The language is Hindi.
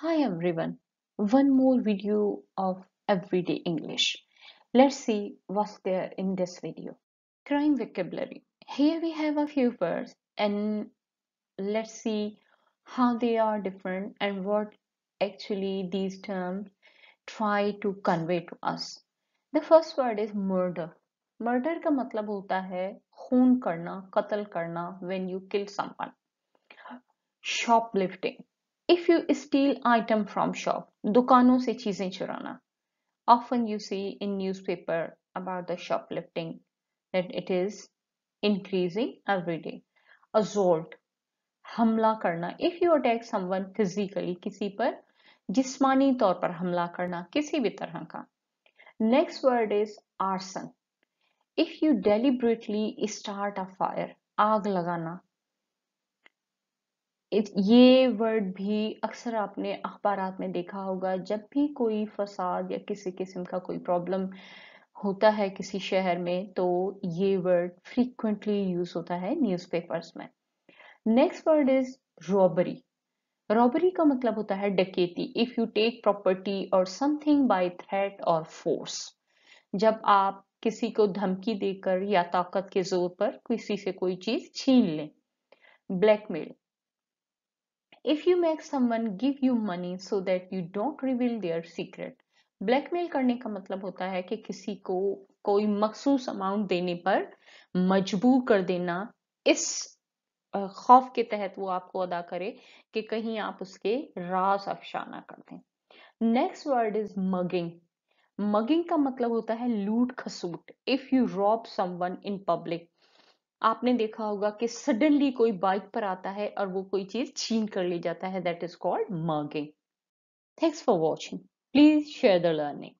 Hi everyone, one more video of everyday English. Let's see what's there in this video. Crime vocabulary. Here we have a few words and let's see how they are different and what actually these terms try to convey to us. The first word is murder. Murder का मतलब होता है खून करना, कत्ल करना when you kill someone. Shoplifting. if you steal item from shop दुकानों से चीजें चुराना often you see in newspaper about the shoplifting that it is increasing every day assault हमला करना if you attack someone physically किसी पर जिस्मानी तौर पर हमला करना किसी भी तरह का next word is arson if you deliberately start a fire आग लगाना ये वर्ड भी अक्सर आपने अखबार में देखा होगा जब भी कोई फसाद या किसी किस्म का कोई प्रॉब्लम होता है किसी शहर में तो ये वर्ड फ्रीक्वेंटली यूज होता है न्यूज़पेपर्स में next word is robbery robbery का मतलब होता है डकेती इफ यू टेक प्रॉपर्टी और समथिंग बाय थ्रेट और फोर्स जब आप किसी को धमकी देकर या ताकत के जोर पर किसी से कोई चीज छीन लें blackmail if you make someone give you money so that you don't reveal their secret blackmail करने का मतलब होता है कि किसी को कोई मखसूस अमाउंट देने पर मजबूर कर देना इस खौफ के तहत वो आपको अदा करे कि कहीं आप उसके राज अफशा ना कर दें next word is mugging mugging का मतलब होता है लूट खसूट if you rob someone in public आपने देखा होगा कि सडनली कोई बाइक पर आता है और वो कोई चीज छीन कर ले जाता है that is called mugging thanks for watching please share the learning